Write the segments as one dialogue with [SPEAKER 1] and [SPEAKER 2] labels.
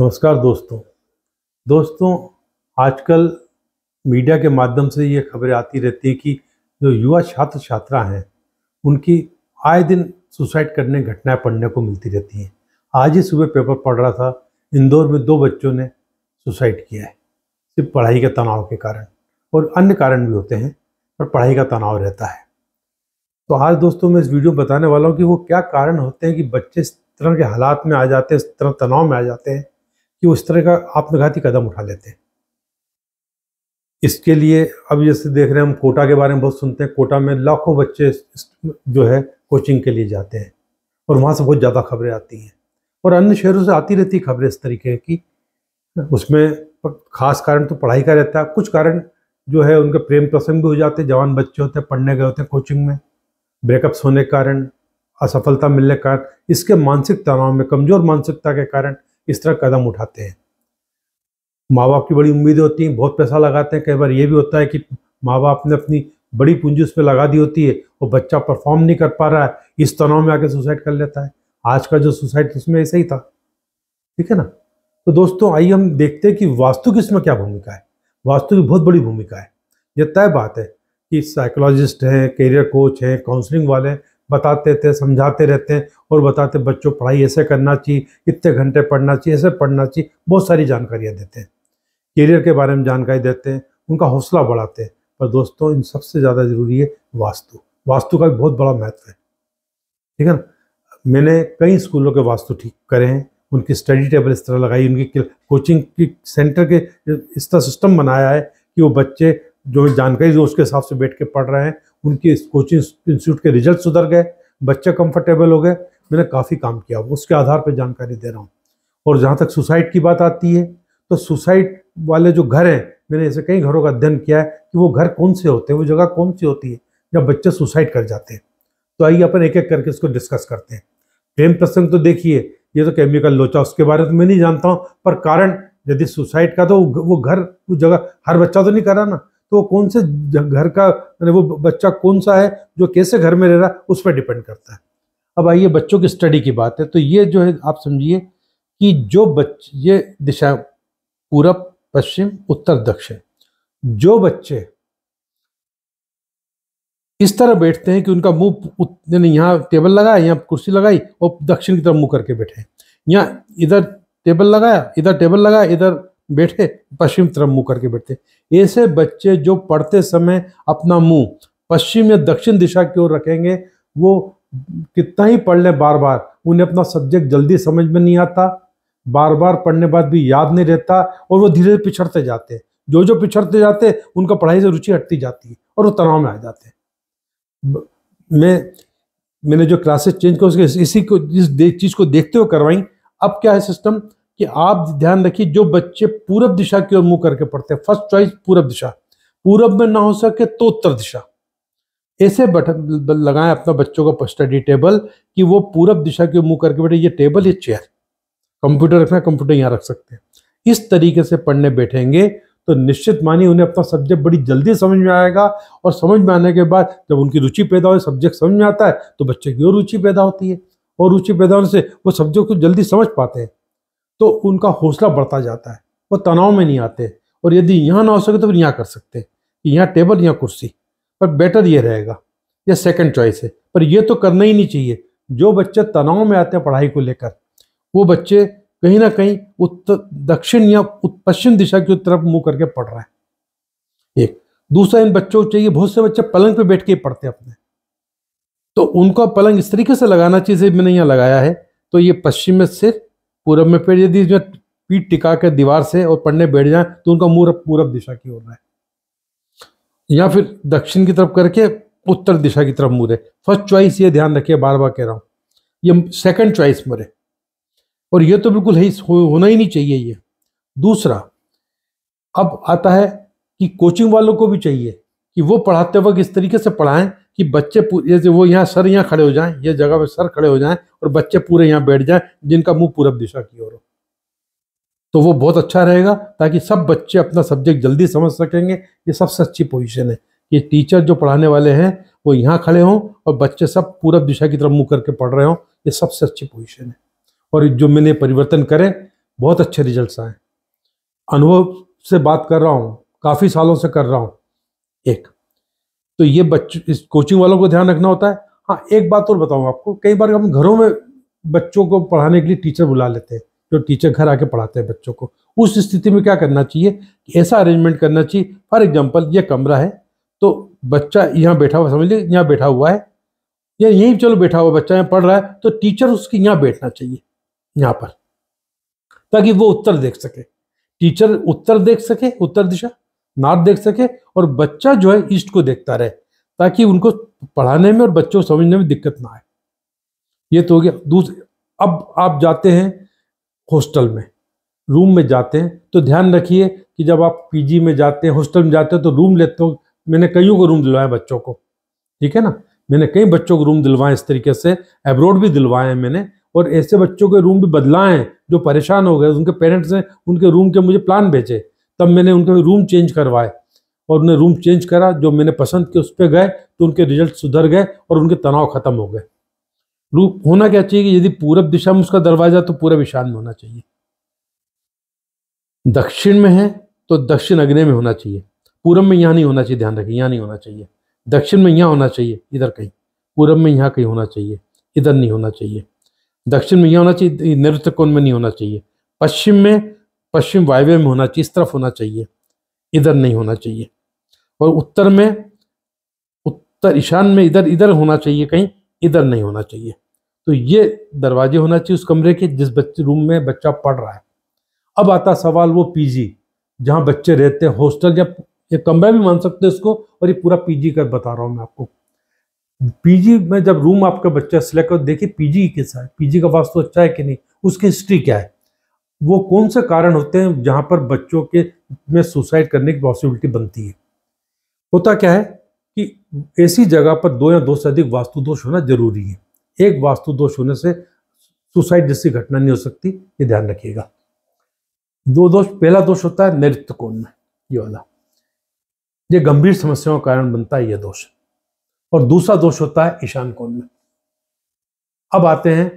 [SPEAKER 1] नमस्कार दोस्तों दोस्तों आजकल मीडिया के माध्यम से ये खबरें आती रहती है कि जो युवा छात्र छात्रा हैं उनकी आए दिन सुसाइड करने घटनाएं पढ़ने को मिलती रहती हैं आज ही सुबह पेपर पढ़ रहा था इंदौर में दो बच्चों ने सुसाइड किया है सिर्फ पढ़ाई के तनाव के कारण और अन्य कारण भी होते हैं पर पढ़ाई का तनाव रहता है तो आज दोस्तों मैं इस वीडियो में बताने वाला हूँ कि वो क्या कारण होते हैं कि बच्चे इस तरह के हालात में आ जाते हैं इस तरह तनाव में आ जाते हैं कि वो इस तरह का आत्मघाती कदम उठा लेते हैं इसके लिए अब जैसे देख रहे हैं हम कोटा के बारे में बहुत सुनते हैं कोटा में लाखों बच्चे जो है कोचिंग के लिए जाते हैं और वहाँ से बहुत ज़्यादा खबरें आती हैं और अन्य शहरों से आती रहती खबरें इस तरीके की उसमें खास कारण तो पढ़ाई का रहता है कुछ कारण जो है उनके प्रेम प्रसंग भी हो जाते हैं जवान बच्चे होते हैं पढ़ने गए होते हैं कोचिंग में ब्रेकअप्स होने के कारण असफलता मिलने के कारण इसके मानसिक तनाव में कमज़ोर मानसिकता के कारण इस तरह कदम उठाते हैं माँ बाप की बड़ी उम्मीदें होती हैं बहुत पैसा लगाते हैं कई बार ये भी होता है कि माँ बाप ने अपनी बड़ी पूंजी पर लगा दी होती है वो बच्चा परफॉर्म नहीं कर पा रहा है इस तनाव में आके सुसाइड कर लेता है आज का जो सुसाइड उसमें ऐसा ही था ठीक है ना तो दोस्तों आइए हम देखते हैं कि वास्तु की इसमें क्या भूमिका है वास्तु की बहुत बड़ी भूमिका है यह तय बात है कि साइकोलॉजिस्ट हैं करियर कोच हैं काउंसलिंग वाले हैं बताते थे समझाते रहते हैं और बताते बच्चों पढ़ाई ऐसे करना चाहिए इतने घंटे पढ़ना चाहिए ऐसे पढ़ना चाहिए बहुत सारी जानकारियाँ देते हैं करियर के बारे में जानकारी देते हैं उनका हौसला बढ़ाते हैं पर दोस्तों इन सबसे ज़्यादा ज़रूरी है वास्तु वास्तु का भी बहुत बड़ा महत्व है ठीक है ना मैंने कई स्कूलों के वास्तु ठीक करे हैं उनकी स्टडी टेबल इस तरह लगाई उनकी कोचिंग की सेंटर के इस तरह सिस्टम बनाया है कि वो बच्चे जो जानकारी जो उसके हिसाब से बैठ के पढ़ रहे हैं उनकी कोचिंग इंस्टीट्यूट के रिजल्ट सुधर गए बच्चे कंफर्टेबल हो गए मैंने काफ़ी काम किया उसके आधार पर जानकारी दे रहा हूँ और जहाँ तक सुसाइड की बात आती है तो सुसाइड वाले जो घर हैं मैंने ऐसे कई घरों का अध्ययन किया है कि वो घर कौन से होते हैं वो जगह कौन सी होती है जब बच्चे सुसाइड कर जाते हैं तो आइए अपन एक एक करके इसको डिस्कस करते हैं प्रेम प्रसंग तो देखिए ये तो केमिकल लोचा उसके बारे में तो मैं नहीं जानता हूँ पर कारण यदि सुसाइड का तो वो घर वो जगह हर बच्चा तो नहीं करा ना तो कौन से घर का मैंने वो बच्चा कौन सा है जो कैसे घर में रह रहा है उस पर डिपेंड करता है अब आइए बच्चों की स्टडी की बात है तो ये जो है आप समझिए कि जो बच्चे ये दिशा पूरब पश्चिम उत्तर दक्षिण जो बच्चे इस तरह बैठते हैं कि उनका मुंह यानी यहाँ टेबल लगाया यहाँ कुर्सी लगाई और दक्षिण की तरफ मुंह करके बैठे यहाँ इधर टेबल लगाया इधर टेबल लगाया इधर बैठे पश्चिम तरफ मुंह करके बैठते ऐसे बच्चे जो पढ़ते समय अपना मुंह पश्चिम या दक्षिण दिशा की ओर रखेंगे वो कितना ही पढ़ लें बार बार उन्हें अपना सब्जेक्ट जल्दी समझ में नहीं आता बार बार पढ़ने बाद भी याद नहीं रहता और वो धीरे धीरे पिछड़ते जाते हैं जो जो पिछड़ते जाते उनका पढ़ाई से रुचि हटती जाती है और वो तनाव में आ जाते हैं मैं मैंने जो क्लासेस चेंज कर उसके इसी को इस चीज़ को देखते हुए करवाई अब क्या है सिस्टम कि आप ध्यान रखिए जो बच्चे पूरब दिशा की ओर मुंह करके पढ़ते हैं फर्स्ट चॉइस पूरब दिशा पूरब में ना हो सके तो उत्तर दिशा ऐसे बटन लगाएं अपना बच्चों का स्टडी टेबल कि वो पूरब दिशा की ओर मुंह करके बैठे ये टेबल ये चेयर कंप्यूटर रखना कंप्यूटर यहाँ रख सकते हैं इस तरीके से पढ़ने बैठेंगे तो निश्चित मानिए उन्हें अपना सब्जेक्ट बड़ी जल्दी समझ में आएगा और समझ में आने के बाद जब उनकी रुचि पैदा हो सब्जेक्ट समझ में आता है तो बच्चे की और रुचि पैदा होती है और रुचि पैदा होने से वो सब्जेक्ट को जल्दी समझ पाते हैं तो उनका हौसला बढ़ता जाता है वो तनाव में नहीं आते और यदि यहाँ ना हो सके तो फिर यहाँ कर सकते कि यहाँ टेबल या कुर्सी पर बेटर ये रहेगा यह सेकंड चॉइस है पर यह तो करना ही नहीं चाहिए जो बच्चे तनाव में आते हैं पढ़ाई को लेकर वो बच्चे कहीं ना कहीं उत्तर दक्षिण या पश्चिम दिशा की तरफ मुंह करके पढ़ रहा है एक दूसरा इन बच्चों को चाहिए बहुत से बच्चे पलंग पे बैठ के पढ़ते हैं अपने तो उनको पलंग इस तरीके से लगाना चाहिए मैंने यहाँ लगाया है तो ये पश्चिम में सिर्फ पूरब में पेड़ यदि इसमें पीठ टिका कर दीवार से और पढ़ने बैठ जाए तो उनका मुंह पूरब दिशा की ओर रहे या फिर दक्षिण की तरफ करके उत्तर दिशा की तरफ मुड़े फर्स्ट चॉइस ये ध्यान रखिए बार बार कह रहा हूँ ये सेकंड चॉइस मरे और ये तो बिल्कुल ही हो, होना ही नहीं चाहिए ये दूसरा अब आता है कि कोचिंग वालों को भी चाहिए कि वो पढ़ाते वक्त इस तरीके से पढ़ाएं कि बच्चे जैसे वो यहाँ सर यहाँ खड़े हो जाएं ये जगह पे सर खड़े हो जाएं और बच्चे पूरे यहाँ बैठ जाएं जिनका मुंह पूरब दिशा की ओर हो तो वो बहुत अच्छा रहेगा ताकि सब बच्चे अपना सब्जेक्ट जल्दी समझ सकेंगे ये सबसे अच्छी पोजिशन है कि टीचर जो पढ़ाने वाले हैं वो यहाँ खड़े हों और बच्चे सब पूरब दिशा की तरफ मुँह करके पढ़ रहे हों ये सबसे अच्छी पोजिशन है और जो मैंने परिवर्तन करें बहुत अच्छे रिजल्ट आए अनुभव से बात कर रहा हूँ काफ़ी सालों से कर रहा हूँ एक तो ये बच्चों इस कोचिंग वालों को ध्यान रखना होता है हाँ एक बात और बताऊँ आपको कई बार हम घरों में बच्चों को पढ़ाने के लिए टीचर बुला लेते हैं जो टीचर घर आके पढ़ाते हैं बच्चों को उस स्थिति में क्या करना चाहिए ऐसा अरेंजमेंट करना चाहिए फॉर एग्जाम्पल ये कमरा है तो बच्चा यहाँ बैठा हुआ समझ लीजिए यहाँ बैठा हुआ है या यहीं चलो बैठा हुआ बच्चा यहाँ पढ़ रहा है तो टीचर उसके यहाँ बैठना चाहिए यहाँ पर ताकि वो उत्तर देख सके टीचर उत्तर देख सके उत्तर दिशा नॉर्थ देख सके और बच्चा जो है ईस्ट को देखता रहे ताकि उनको पढ़ाने में और बच्चों को समझने में दिक्कत ना आए ये तो हो गया दूसरे अब आप जाते हैं हॉस्टल में रूम में जाते हैं तो ध्यान रखिए कि जब आप पीजी में जाते हैं हॉस्टल में जाते हैं तो रूम लेते हो मैंने कईयों को रूम दिलवाया बच्चों को ठीक है ना मैंने कई बच्चों को रूम दिलवाए इस तरीके से एब्रोड भी दिलवाए हैं मैंने और ऐसे बच्चों के रूम भी बदलाए हैं जो परेशान हो गए उनके पेरेंट्स ने उनके रूम के मुझे प्लान भेजे तब मैंने उनके रूम चेंज करवाए और उन्हें रूम चेंज करा जो मैंने पसंद किया उस पर गए तो उनके रिजल्ट सुधर गए और उनके तनाव खत्म हो गए रूप होना क्या चाहिए कि यदि पूरब दिशा में उसका दरवाजा तो पूरब ईशान में होना चाहिए दक्षिण में है तो दक्षिण अग्नि में होना चाहिए पूरब में यहाँ नहीं होना चाहिए ध्यान रखिए यहाँ नहीं होना चाहिए दक्षिण में यहाँ होना चाहिए इधर कहीं पूरब में यहाँ कहीं होना चाहिए इधर नहीं होना चाहिए दक्षिण में यहाँ होना चाहिए नैऋत्य कोण में नहीं होना चाहिए पश्चिम में पश्चिम वायव्य में होना चाहिए इस तरफ होना चाहिए इधर नहीं होना चाहिए और उत्तर में उत्तर ईशान में इधर इधर होना चाहिए कहीं इधर नहीं होना चाहिए तो ये दरवाजे होना चाहिए उस कमरे के जिस बच्चे रूम में बच्चा पढ़ रहा है अब आता सवाल वो पीजी जहाँ बच्चे रहते हैं हॉस्टल या ये कमरा भी मान सकते हैं इसको और ये पूरा पीजी का बता रहा हूँ मैं आपको पीजी में जब रूम आपका बच्चा सिलेक्ट कर देखिए पीजी कैसा है पीजी का वास्तु अच्छा है कि नहीं उसकी हिस्ट्री क्या है वो कौन से कारण होते हैं जहाँ पर बच्चों के में सुसाइड करने की पॉसिबिलिटी बनती है होता क्या है कि ऐसी जगह पर दो या दो से अधिक वास्तु दोष होना जरूरी है एक वास्तु दोष होने से सुसाइड जैसी घटना नहीं हो सकती ये ध्यान रखिएगा दो दोष पहला दोष होता है नृत्य कोण में ये वाला ये गंभीर समस्याओं का कारण बनता है यह दोष और दूसरा दोष होता है ईशान कोण में अब आते हैं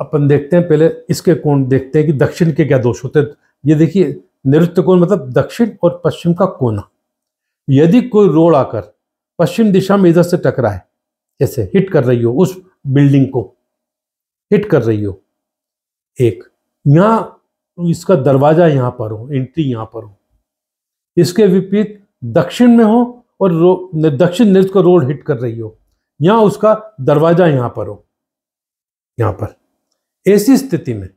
[SPEAKER 1] अपन देखते हैं पहले इसके कोण देखते हैं कि दक्षिण के क्या दोष होते हैं ये देखिए निरुत्त कोण मतलब दक्षिण और पश्चिम का कोना यदि कोई रोड आकर पश्चिम दिशा में इधर से टकराए जैसे हिट कर रही हो उस बिल्डिंग को हिट कर रही हो एक यहाँ इसका दरवाजा यहाँ पर हो एंट्री यहाँ पर हो इसके विपरीत दक्षिण में हो और दक्षिण नृत्य का रोड हिट कर रही हो यहाँ उसका दरवाजा यहाँ पर हो यहाँ पर ऐसी स्थिति में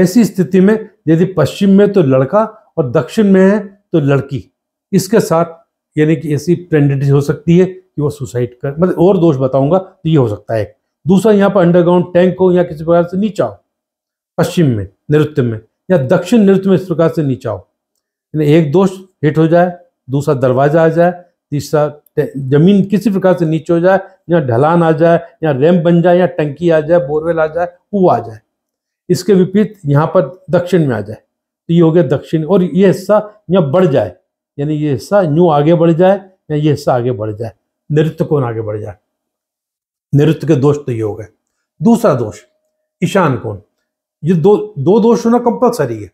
[SPEAKER 1] ऐसी स्थिति में यदि पश्चिम में तो लड़का और दक्षिण में है तो लड़की इसके साथ यानी कि ऐसी प्रेगनेंसी हो सकती है कि वो सुसाइड कर मतलब और दोष बताऊंगा तो ये हो सकता है दूसरा यहाँ पर अंडरग्राउंड टैंक हो या किसी प्रकार से नीचा हो पश्चिम में नृत्य में या दक्षिण नृत्य में इस प्रकार से नीचा हो यानी एक दोष हिट हो जाए दूसरा दरवाजा आ जाए तीसरा जमीन किसी प्रकार से नीचे हो जाए या ढलान आ जाए या रैम बन जाए या टंकी आ जाए बोरवेल आ जाए वो आ जाए इसके विपरीत यहाँ पर दक्षिण में आ जाए तो ये हो गया दक्षिण और ये हिस्सा यहाँ बढ़ जाए यानी ये हिस्सा यूँ आगे बढ़ जाए या ये हिस्सा आगे बढ़ जाए नृत्य कौन आगे बढ़ जाए नृत्य के दोष तो ये हो गए दूसरा दोष ईशान कौन ये दो दो दोष होना कंपलसरी है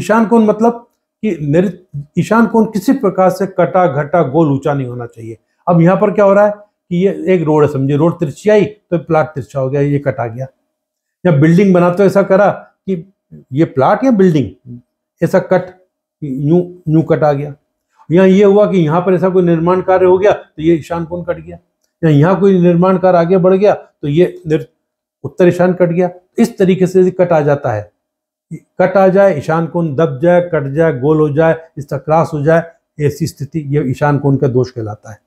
[SPEAKER 1] ईशान कौन मतलब कि ईशान कोण किसी प्रकार से कटा घटा गोल ऊंचा नहीं होना चाहिए अब यहाँ पर क्या हो रहा है कि ये एक रोड है समझिए रोड तिरछिया तो प्लाट तिरछा हो गया ये कटा गया या बिल्डिंग बना तो ऐसा करा कि ये प्लाट या बिल्डिंग ऐसा कट यूं यूं कटा गया या ये हुआ कि यहाँ पर ऐसा कोई निर्माण कार्य हो गया तो ये ईशान कोण कट गया या यहाँ कोई निर्माण कार्य आगे बढ़ गया तो ये उत्तर ईशान कट गया इस तरीके से कट आ जाता है कट आ जाए ईशान कोण दब जाए कट जाए गोल हो जाए इसका क्रास हो जाए ऐसी स्थिति ये ईशान कोण का दोष कहलाता है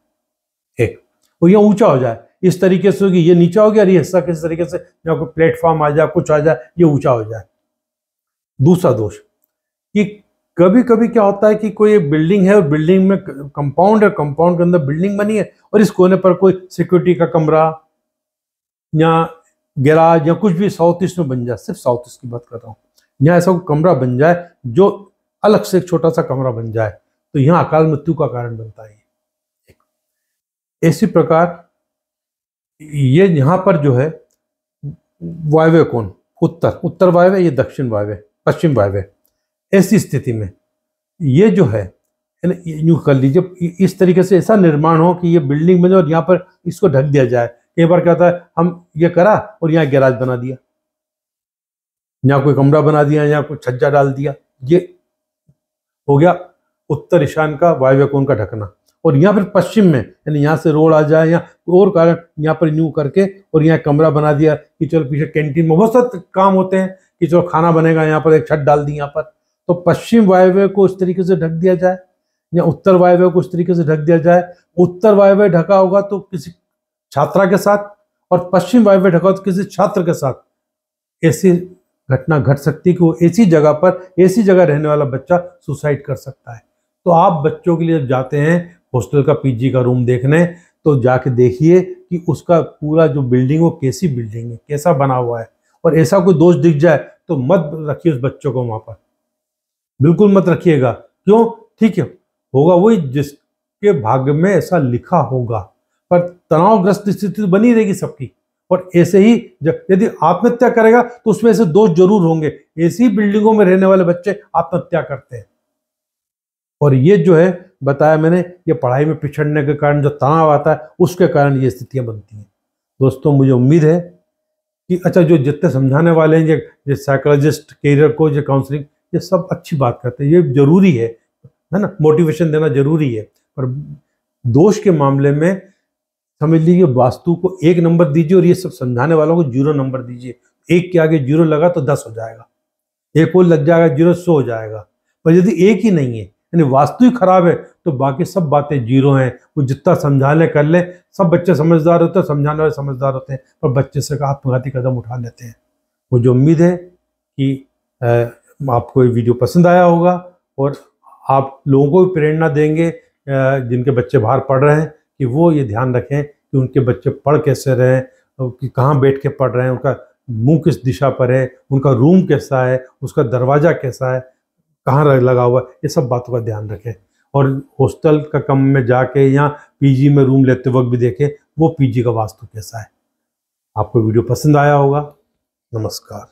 [SPEAKER 1] एक और यह ऊंचा हो जाए इस तरीके से होगी ये नीचा हो गया और ये हिस्सा किस तरीके से या कोई प्लेटफॉर्म आ जाए कुछ आ जाए ये ऊंचा हो जाए दूसरा दोष कि कभी कभी क्या होता है कि कोई बिल्डिंग है और बिल्डिंग में कंपाउंड है कंपाउंड के अंदर बिल्डिंग बनी है और इस कोने पर कोई सिक्योरिटी का कमरा या गैराज या कुछ भी साउथ ईस्ट में बन जाए सिर्फ साउथ ईस्ट की बात कर रहा हूँ यहाँ ऐसा कमरा बन जाए जो अलग से एक छोटा सा कमरा बन जाए तो यहाँ अकाल मृत्यु का कारण बनता है इसी प्रकार ये यहाँ पर जो है वायव्य कौन उत्तर उत्तर वायव्य ये दक्षिण वायव्य पश्चिम वायव्य ऐसी स्थिति में ये जो है यूँ कर लीजिए इस तरीके से ऐसा निर्माण हो कि ये बिल्डिंग बने और यहाँ पर इसको ढक दिया जाए कई बार क्या होता है हम ये करा और यहाँ गैराज बना दिया या कोई कमरा बना दिया या कोई छज्जा डाल दिया ये हो गया उत्तर ईशान का वायव्य कोण का ढकना और यहाँ फिर पश्चिम में यानी यहाँ से रोड आ जाए या और कारण यहाँ पर न्यू करके और यहाँ कमरा बना दिया कि चलो पीछे कैंटीन में बहुत सारे काम होते हैं कि चलो खाना बनेगा यहाँ पर एक छत डाल दी यहाँ पर तो पश्चिम वायव्य को इस तरीके से ढक दिया जाए या उत्तर वायव्य को इस तरीके से ढक दिया जाए उत्तर वायव्य ढका होगा तो किसी छात्रा के साथ और पश्चिम वायव्य ढका हो तो किसी छात्र के साथ ऐसी घटना घट सकती है कि वो ऐसी जगह पर ऐसी जगह रहने वाला बच्चा सुसाइड कर सकता है तो आप बच्चों के लिए जब जाते हैं हॉस्टल का पीजी का रूम देखने तो जाके देखिए कि उसका पूरा जो बिल्डिंग वो कैसी बिल्डिंग है कैसा बना हुआ है और ऐसा कोई दोष दिख जाए तो मत रखिए उस बच्चों को वहाँ पर बिल्कुल मत रखिएगा क्यों ठीक है होगा वही जिसके भाग्य में ऐसा लिखा होगा पर तनावग्रस्त स्थिति तो बनी रहेगी सबकी और ऐसे ही यदि आत्महत्या करेगा तो उसमें से दोष जरूर होंगे ऐसी बिल्डिंगों में रहने वाले बच्चे आत्महत्या करते हैं और ये जो है बताया मैंने ये पढ़ाई में पिछड़ने के कारण जो तनाव आता है उसके कारण ये स्थितियां बनती हैं दोस्तों मुझे उम्मीद है कि अच्छा जो जितने समझाने वाले हैं ये साइकोलॉजिस्ट कैरियर कोच या काउंसलिंग ये सब अच्छी बात करते हैं ये जरूरी है है ना मोटिवेशन देना जरूरी है पर दोष के मामले में समझ लीजिए वास्तु को एक नंबर दीजिए और ये सब समझाने वालों को जीरो नंबर दीजिए एक के आगे जीरो लगा तो दस हो जाएगा एक और लग जाएगा जीरो सौ हो जाएगा पर यदि एक ही नहीं है यानी वास्तु ही खराब है तो बाकी सब बातें जीरो हैं वो जितना समझा लें कर लें सब बच्चे समझदार होते हैं समझाने वाले समझदार होते हैं पर बच्चे से आत्मघाती कदम उठा लेते हैं मुझे उम्मीद है कि आपको ये वीडियो पसंद आया होगा और आप लोगों को भी प्रेरणा देंगे जिनके बच्चे बाहर पढ़ रहे हैं कि वो ये ध्यान रखें कि उनके बच्चे पढ़ कैसे रहें कि कहाँ बैठ के पढ़ रहे हैं उनका मुंह किस दिशा पर है उनका रूम कैसा है उसका दरवाज़ा कैसा है कहाँ लगा हुआ है ये सब बातों का ध्यान रखें और हॉस्टल का कम में जाके या पीजी में रूम लेते वक्त भी देखें वो पीजी का वास्तु कैसा है आपको वीडियो पसंद आया होगा नमस्कार